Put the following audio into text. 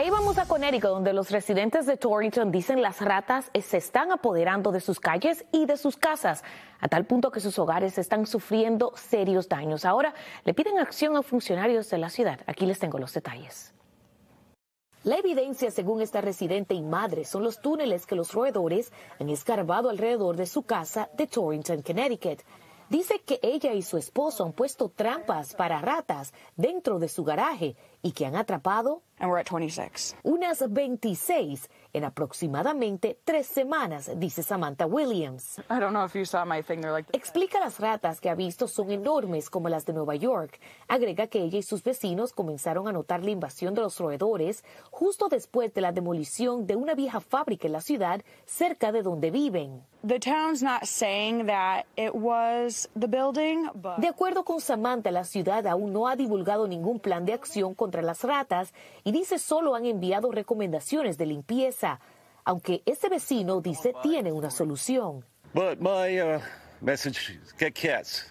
ahí vamos a Connecticut, donde los residentes de Torrington dicen las ratas se están apoderando de sus calles y de sus casas, a tal punto que sus hogares están sufriendo serios daños. Ahora le piden acción a funcionarios de la ciudad. Aquí les tengo los detalles. La evidencia, según esta residente y madre, son los túneles que los roedores han escarbado alrededor de su casa de Torrington, Connecticut. Dice que ella y su esposo han puesto trampas para ratas dentro de su garaje y que han atrapado unas 26 en aproximadamente tres semanas, dice Samantha Williams. Explica las ratas que ha visto son enormes como las de Nueva York. Agrega que ella y sus vecinos comenzaron a notar la invasión de los roedores justo después de la demolición de una vieja fábrica en la ciudad cerca de donde viven. The town's not saying that it was the building, but... De acuerdo con Samantha, la ciudad aún no ha divulgado ningún plan de acción contra las ratas y dice solo han enviado recomendaciones de limpieza, aunque este vecino dice tiene una solución. Uh, get cats.